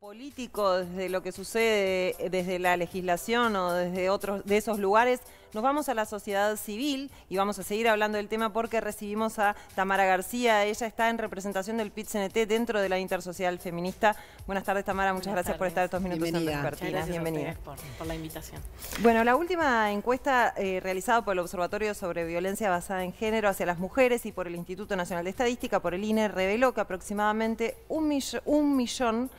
político, desde lo que sucede eh, desde la legislación o desde otros de esos lugares, nos vamos a la sociedad civil y vamos a seguir hablando del tema porque recibimos a Tamara García, ella está en representación del PIT-CNT dentro de la Intersocial Feminista. Buenas tardes Tamara, muchas gracias por estar estos minutos en gracias Bienvenida. Por, por, la invitación. Bueno, la última encuesta eh, realizada por el Observatorio sobre Violencia Basada en Género hacia las Mujeres y por el Instituto Nacional de Estadística, por el INE, reveló que aproximadamente un millón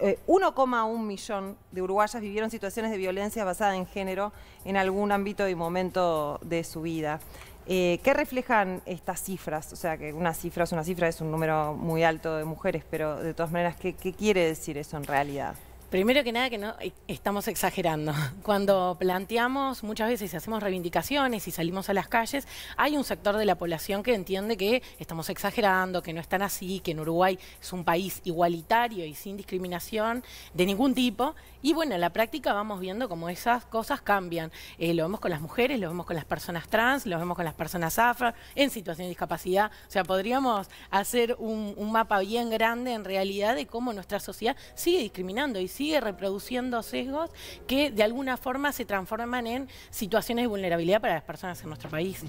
1,1 eh, millón de uruguayas vivieron situaciones de violencia basada en género en algún ámbito y momento de su vida. Eh, ¿Qué reflejan estas cifras? O sea, que una cifra es una cifra, es un número muy alto de mujeres, pero de todas maneras, ¿qué, qué quiere decir eso en realidad? Primero que nada que no estamos exagerando. Cuando planteamos muchas veces y hacemos reivindicaciones y salimos a las calles, hay un sector de la población que entiende que estamos exagerando, que no están así, que en Uruguay es un país igualitario y sin discriminación de ningún tipo. Y bueno, en la práctica vamos viendo cómo esas cosas cambian. Eh, lo vemos con las mujeres, lo vemos con las personas trans, lo vemos con las personas afro, en situación de discapacidad. O sea, podríamos hacer un, mapa bien grande en realidad de cómo nuestra sociedad sigue discriminando y sigue reproduciendo sesgos que de alguna forma se transforman en situaciones de vulnerabilidad para las personas en nuestro país.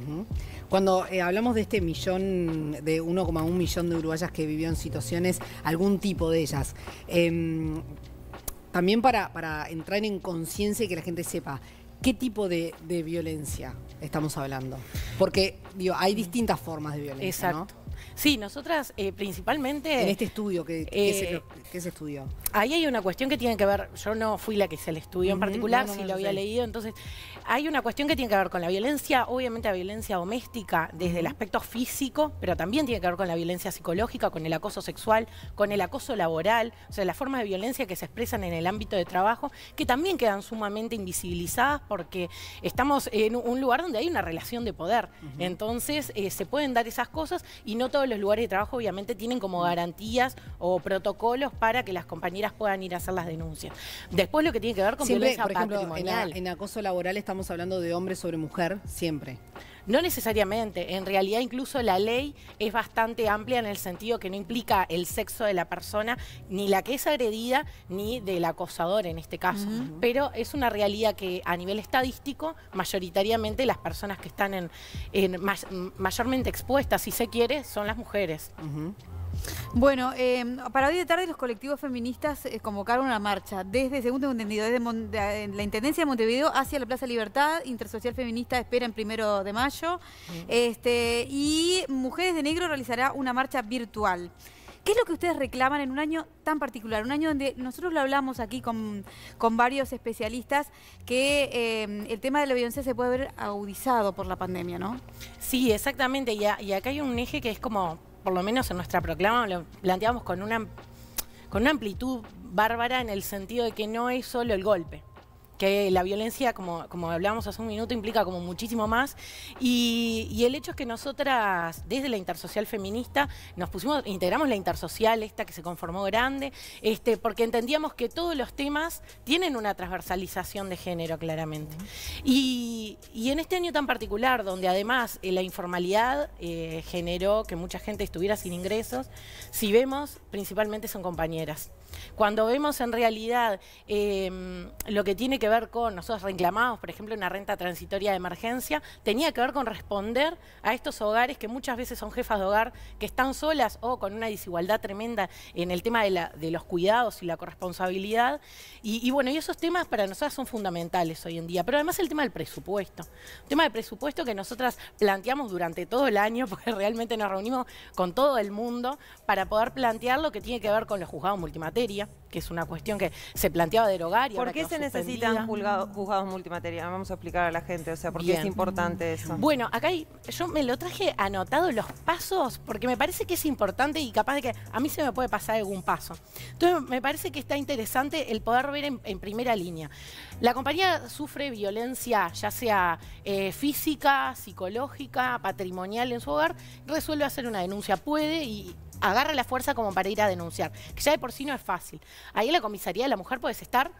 Cuando eh, hablamos de este millón, de 1,1 millón de uruguayas que vivió en situaciones, algún tipo de ellas, em, también para, entrar en conciencia y que la gente sepa, ¿qué tipo de, violencia estamos hablando? Porque digo, hay distintas formas de violencia. Exacto. Sí, nosotras eh, principalmente... En este estudio, eh, que, se, estudió? Ahí hay una cuestión que tiene que ver, yo no fui la que se el estudio en particular, si lo había leído, entonces hay una cuestión que tiene que ver con la violencia, obviamente la violencia doméstica desde el aspecto físico, pero también tiene que ver con la violencia psicológica, con el acoso sexual, con el acoso laboral, o sea, las formas de violencia que se expresan en el ámbito de trabajo, que también quedan sumamente invisibilizadas porque estamos en un lugar donde hay una relación de poder. Entonces eh, se pueden dar esas cosas y no todo los lugares de trabajo obviamente tienen como mm. garantías o protocolos para que las compañeras puedan ir a hacer las denuncias. Después lo que tiene que ver con siempre, violencia por ejemplo, en acoso laboral estamos hablando de hombre sobre mujer, siempre. No necesariamente, en realidad incluso la ley es bastante amplia en el sentido que no implica el sexo de la persona, ni la que es agredida, ni del acosador en este caso. Pero es una realidad que a nivel estadístico, mayoritariamente las personas que están en, mayormente expuestas, si se quiere, son las mujeres. Bueno, em, para hoy de tarde los colectivos feministas eh, convocaron una marcha desde, segundo tengo de, la Intendencia de Montevideo hacia la Plaza Libertad, Intersocial Feminista espera en primero de mayo, mm. este, y Mujeres de Negro realizará una marcha virtual. ¿Qué es lo que ustedes reclaman en un año tan particular? Un año donde nosotros lo hablamos aquí con, con varios especialistas, que em, el tema de la violencia se puede ver agudizado por la pandemia, ¿no? Sí, exactamente. y acá hay un eje que es como por lo menos en nuestra proclama, lo planteamos con una, con una amplitud bárbara en el sentido de que no es solo el golpe que la violencia, como, como hablábamos hace un minuto, implica como muchísimo más. Y, el hecho es que nosotras, desde la intersocial feminista, nos pusimos, integramos la intersocial, esta que se conformó grande, este, porque entendíamos que todos los temas tienen una transversalización de género, claramente. y, en este año tan particular, donde además eh, la informalidad eh, generó que mucha gente estuviera sin ingresos, si vemos, principalmente son compañeras. Cuando vemos en realidad em, lo que tiene que ver con, nosotros reclamamos, por ejemplo, una renta transitoria de emergencia, tenía que ver con responder a estos hogares que muchas veces son jefas de hogar que están solas o con una desigualdad tremenda en el tema de, los cuidados y la corresponsabilidad. Y, bueno, y esos temas para nosotras son fundamentales hoy en día. Pero además el tema del presupuesto. El tema del presupuesto que nosotras planteamos durante todo el año, porque realmente nos reunimos con todo el mundo para poder plantear lo que tiene que ver con los juzgados multimateriales que es una cuestión que se planteaba derogar. Y ¿Por qué se necesitan juzgados multimateria? Vamos a explicar a la gente, o sea, por qué es importante eso. Bueno, acá yo me lo traje anotado los pasos, porque me parece que es importante y capaz de que a mí se me puede pasar algún paso. Entonces, me parece que está interesante el poder ver en, primera línea. La compañía sufre violencia, ya sea eh, física, psicológica, patrimonial en su hogar, resuelve hacer una denuncia, puede y agarra la fuerza como para ir a denunciar, que ya de por sí no es fácil. Ahí en la comisaría de la mujer puedes estar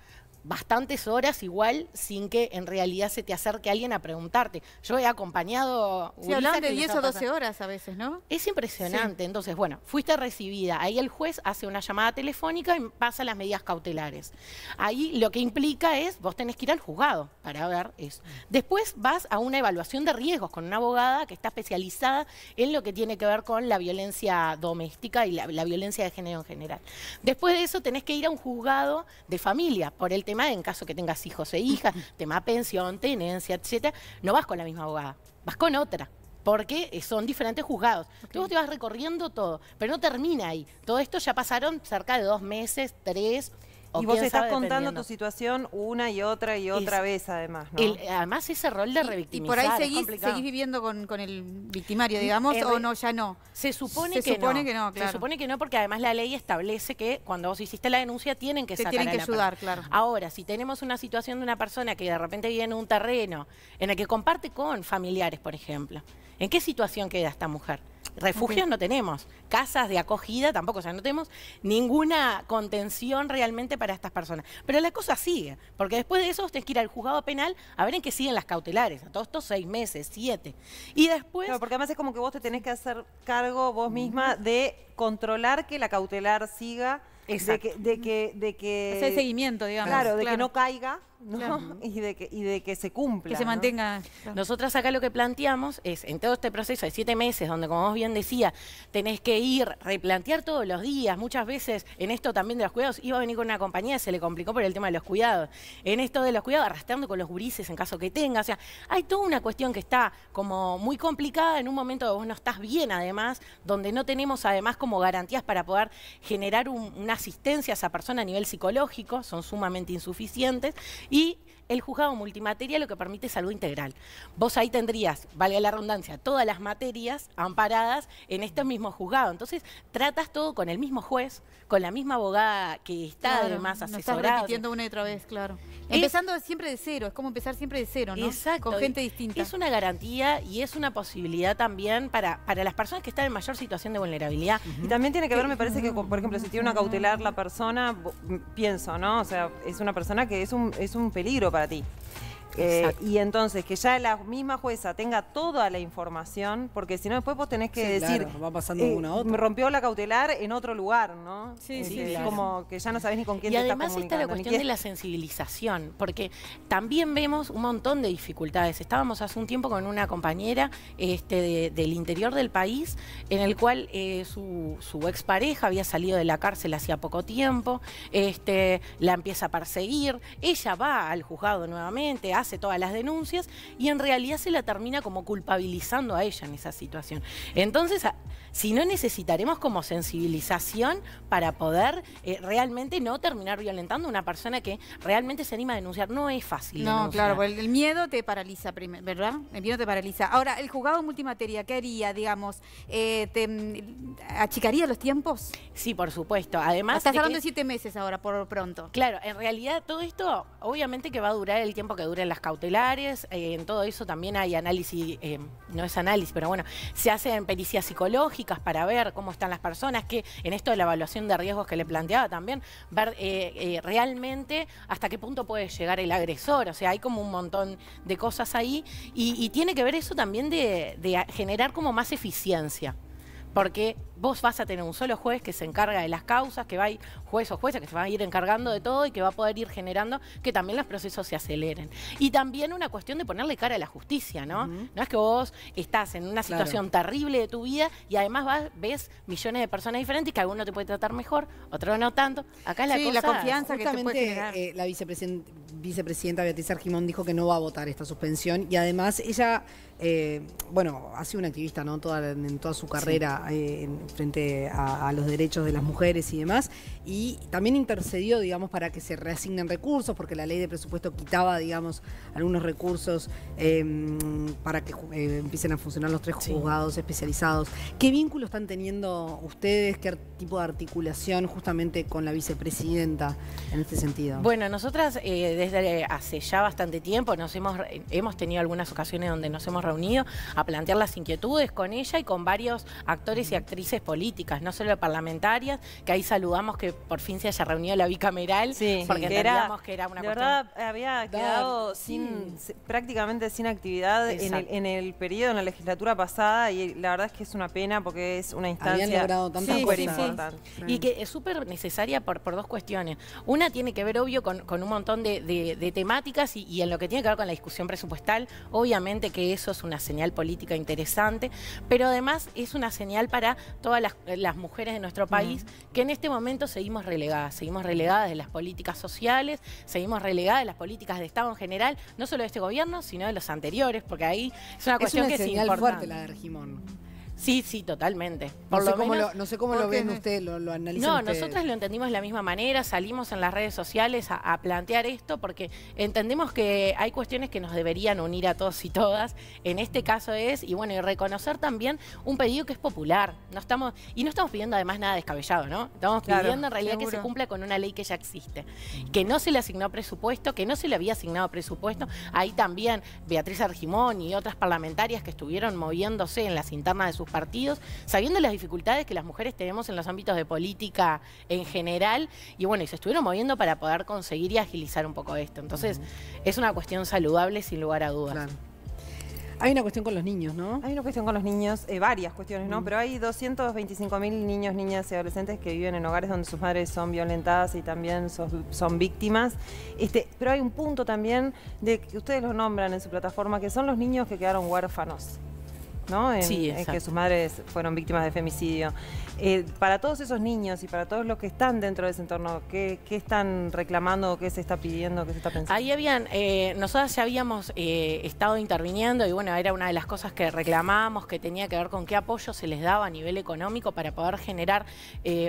bastantes horas igual sin que en realidad se te acerque alguien a preguntarte. Yo he acompañado... Sí, hablando de 10 o 12 horas a veces, ¿no? Es impresionante. Entonces, bueno, fuiste recibida. Ahí el juez hace una llamada telefónica y pasa las medidas cautelares. Ahí lo que implica es, vos tenés que ir al juzgado para ver eso. Después vas a una evaluación de riesgos con una abogada que está especializada en lo que tiene que ver con la violencia doméstica y la, violencia de género en general. Después de eso tenés que ir a un juzgado de familia por el tema en caso que tengas hijos e hijas, tema pensión, tenencia, etcétera, no vas con la misma abogada, vas con otra porque eh, son diferentes juzgados. Tú te vas recorriendo todo, pero no termina ahí. Todo esto ya pasaron cerca de dos meses, tres, y vos estás contando tu situación una y otra y otra vez, además, ¿no? además, ese rol de revictimizar Y por ahí seguís, viviendo con, el victimario, mm, digamos, o no, ya no. Se supone, que, no. que no. Claro. Se supone que no, porque además la ley establece que cuando vos hiciste la denuncia tienen que Te tienen que ayudar, claro. Ahora, si tenemos una situación de una persona que de repente vive en un terreno en el que comparte con familiares, por ejemplo, ¿en qué situación queda esta mujer? Refugios no tenemos, casas de acogida tampoco, o sea, no tenemos ninguna contención realmente para estas personas. Pero la cosa sigue, porque después de eso tenés que ir al juzgado penal a ver en qué siguen las cautelares, a todos estos seis meses, siete. Y después... Claro, porque además es como que vos te tenés que hacer cargo vos misma de controlar que la cautelar siga, de que... De que, de Ese seguimiento, digamos. Claro, de que no caiga ¿no? y, de que, se cumpla. Que se mantenga. Nosotras acá lo que planteamos es, en todo este proceso de siete meses, donde como vos bien decía, tenés que ir, replantear todos los días, muchas veces en esto también de los cuidados, iba a venir con una compañía, se le complicó por el tema de los cuidados, en esto de los cuidados, arrastrando con los gurises en caso que tenga, o sea, hay toda una cuestión que está como muy complicada en un momento donde vos no estás bien además, donde no tenemos además como garantías para poder generar una asistencia a esa persona a nivel psicológico, son sumamente insuficientes 一。el juzgado multimateria lo que permite es algo integral. Vos ahí tendrías, valga la redundancia, todas las materias amparadas en este mismo juzgado. Entonces, tratas todo con el mismo juez, con la misma abogada que está además asesorada. No repitiendo una y otra vez, claro. Empezando siempre de cero, es como empezar siempre de cero, ¿no? Exacto. Con gente distinta. Es una garantía y es una posibilidad también para, para las personas que están en mayor situación de vulnerabilidad. Y también tiene que ver, me parece que, por ejemplo, si tiene una cautelar la persona, pienso, ¿no? O sea, es una persona que es un, es un peligro para para ti. Eh, y entonces que ya la misma jueza tenga toda la información, porque si no después vos tenés que decir, eh, me rompió la cautelar en otro lugar, ¿no? Sí, eh, sí, Como que ya no sabés ni con quién te Y además está la cuestión de la sensibilización, porque también vemos un montón de dificultades. Estábamos hace un tiempo con una compañera este, del interior del país, en el cual su, su expareja había salido de la cárcel hacía poco tiempo, este, la empieza a perseguir, ella va al juzgado nuevamente, hace hace todas las denuncias y en realidad se la termina como culpabilizando a ella en esa situación. Entonces, si no necesitaremos como sensibilización para poder eh, realmente no terminar violentando a una persona que realmente se anima a denunciar. No es fácil. No, claro, porque el miedo te paraliza, ¿verdad? El miedo te paraliza. Ahora, el juzgado multimateria, ¿qué haría, digamos? Eh, te, mm, ¿Achicaría los tiempos? Sí, por supuesto. Además. Estás hablando de, siete meses ahora, por pronto. Claro, en realidad todo esto, obviamente que va a durar el tiempo que duren las cautelares, eh, en todo eso también hay análisis, eh, no es análisis, pero bueno, se hacen pericias psicológicas para ver cómo están las personas, que en esto de la evaluación de riesgos que le planteaba también, ver eh, realmente hasta qué punto puede llegar el agresor, o sea, hay como un montón de cosas ahí y, tiene que ver eso también de, de generar como más eficiencia porque vos vas a tener un solo juez que se encarga de las causas, que va a ir juez o jueza, que se va a ir encargando de todo y que va a poder ir generando que también los procesos se aceleren. Y también una cuestión de ponerle cara a la justicia, ¿no? No es que vos estás en una situación terrible de tu vida y además ves millones de personas diferentes y que alguno te puede tratar mejor, otro no tanto. Acá la sí, confianza que se puede generar. Eh, la vicepresidenta Beatriz Argimón dijo que no va a votar esta suspensión y además ella, eh, bueno, ha sido una activista, ¿no? Toda, en toda su carrera eh, en, frente a, los derechos de las mujeres y demás, y también intercedió, digamos, para que se reasignen recursos, porque la ley de presupuesto quitaba, digamos, algunos recursos em, para que eh, empiecen a funcionar los tres juzgados especializados. ¿Qué vínculo están teniendo ustedes? ¿Qué tipo de articulación justamente con la vicepresidenta en este sentido? Bueno, nosotras eh, desde hace ya bastante tiempo nos hemos, hemos tenido algunas ocasiones donde nos hemos reunido a plantear las inquietudes con ella y con varios actores y actrices políticas, no solo parlamentarias, que ahí saludamos que por fin se haya reunido la bicameral, porque que que era una verdad, había quedado sin, mm. prácticamente sin actividad en el, periodo, en la legislatura pasada, y la verdad es que es una pena porque es una instancia Habían logrado tantas sí, Sí, y que es súper necesaria por, por dos cuestiones. Una tiene que ver, obvio, con, un montón de, temáticas y, y en lo que tiene que ver con la discusión presupuestal, obviamente que eso es una señal política interesante, pero además es una señal para todas eh, las, mujeres de nuestro país, que en este momento seguimos relegadas, seguimos relegadas de las políticas sociales, seguimos relegadas de las políticas de Estado en general, no solo de este gobierno, sino de los anteriores, porque ahí es una cuestión que es importante. fuerte la de Sí, sí, totalmente. no, sé cómo lo, no lo ven ustedes, lo, analizan. No, nosotras lo entendimos de la misma manera, salimos en las redes sociales a, plantear esto porque entendemos que hay cuestiones que nos deberían unir a todos y todas. En este caso es, y bueno, y reconocer también un pedido que es popular. No estamos, y no estamos pidiendo además nada descabellado, ¿no? Estamos pidiendo en realidad que se cumpla con una ley que ya existe, que no se le asignó presupuesto, que no se le había asignado presupuesto. Ahí también Beatriz Argimón y otras parlamentarias que estuvieron moviéndose en las internas de sus partidos, sabiendo las dificultades que las mujeres tenemos en los ámbitos de política en general, y bueno, y se estuvieron moviendo para poder conseguir y agilizar un poco esto. Entonces, es una cuestión saludable sin lugar a dudas. Hay una cuestión con los niños, ¿no? Hay una cuestión con los niños, eh, varias cuestiones, ¿no? Mm. Pero hay 225.000 niños, niñas y adolescentes que viven en hogares donde sus madres son violentadas y también son, son víctimas. Este, pero hay un punto también de que ustedes lo nombran en su plataforma, que son los niños que quedaron huérfanos. ¿no? sí, que sus madres fueron víctimas de femicidio. Eh, para todos esos niños y para todos los que están dentro de ese entorno, ¿qué, están reclamando, qué se está pidiendo, qué se está pensando? Ahí habían, eh, nosotras ya habíamos eh, estado interviniendo y bueno, era una de las cosas que reclamábamos que tenía que ver con qué apoyo se les daba a nivel económico para poder generar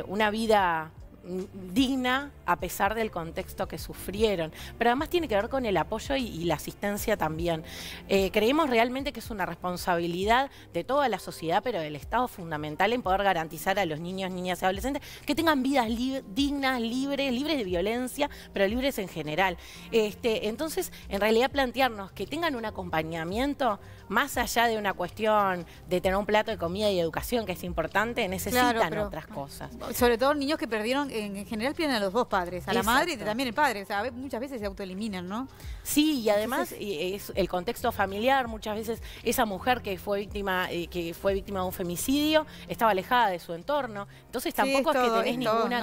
una vida digna a pesar del contexto que sufrieron. Pero además tiene que ver con el apoyo y, la asistencia también. Eh, creemos realmente que es una responsabilidad de toda la sociedad, pero del Estado fundamental en poder garantizar a los niños, niñas y adolescentes que tengan vidas dignas, libres, libres de violencia, pero libres en general. Este, entonces, en realidad plantearnos que tengan un acompañamiento más allá de una cuestión de tener un plato de comida y educación, que es importante, necesitan otras cosas. Sobre todo niños que perdieron en general pierden a los dos padres, a la madre y también el padre. O sea, muchas veces se autoeliminan, ¿no? Sí, y además es el contexto familiar, muchas veces esa mujer que fue víctima, eh, que fue víctima de un femicidio, estaba alejada de su entorno. Entonces tampoco es, que tenés ninguna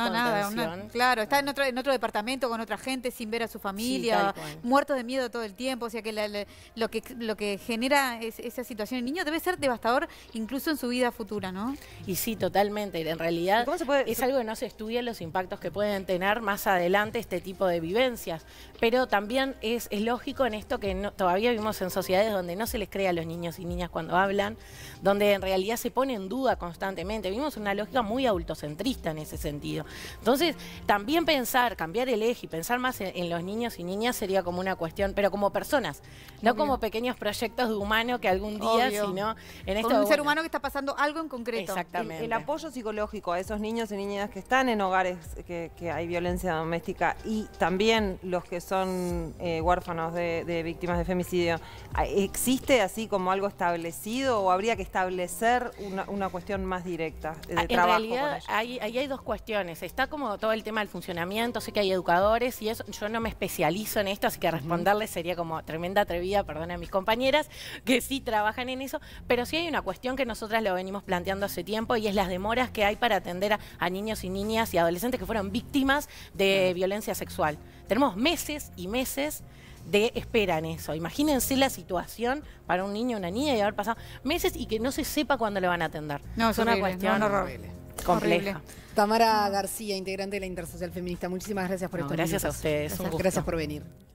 no, claro, está en otro, departamento con otra gente, sin ver a su familia, muerto de miedo todo el tiempo. O sea que, lo, que lo que genera esa situación en el niño debe ser devastador incluso en su vida futura, ¿no? Y sí, totalmente. En realidad es algo que no se estudia en los impactos que pueden tener más adelante este tipo de vivencias. Pero también es, lógico en esto que todavía vivimos en sociedades donde no se les cree a los niños y niñas cuando hablan, donde en realidad se pone en duda constantemente. vimos una lógica muy adultocentrista en ese sentido. Entonces, también pensar, cambiar el eje y pensar más en, los niños y niñas sería como una cuestión, pero como personas, no como pequeños proyectos de humano que algún día, sino en esto. Como un ser humano que está pasando algo en concreto. Exactamente. el apoyo psicológico a esos niños y niñas que están en hogares que, hay violencia doméstica y también los que son eh, huérfanos de, víctimas de femicidio, ¿existe así como algo establecido o habría que establecer una, cuestión más directa de ah, en trabajo? En realidad, ahí hay, dos cuestiones. Está como todo el tema del funcionamiento, sé que hay educadores y eso, yo no me especializo en esto, así que responderles sería como tremenda atrevida, perdón a mis compañeras que sí trabajan en eso, pero sí hay una cuestión que nosotras lo venimos planteando hace tiempo y es las demoras que hay para atender a, a niños y niñas y adolescentes que fueron víctimas de violencia sexual. Tenemos meses y meses de espera en eso. Imagínense la situación para un niño una niña y haber pasado meses y que no se sepa cuándo le van a atender. No, es, una cuestión compleja. Tamara García, integrante de la Intersocial Feminista, muchísimas gracias por estar Gracias a ustedes. gracias por venir.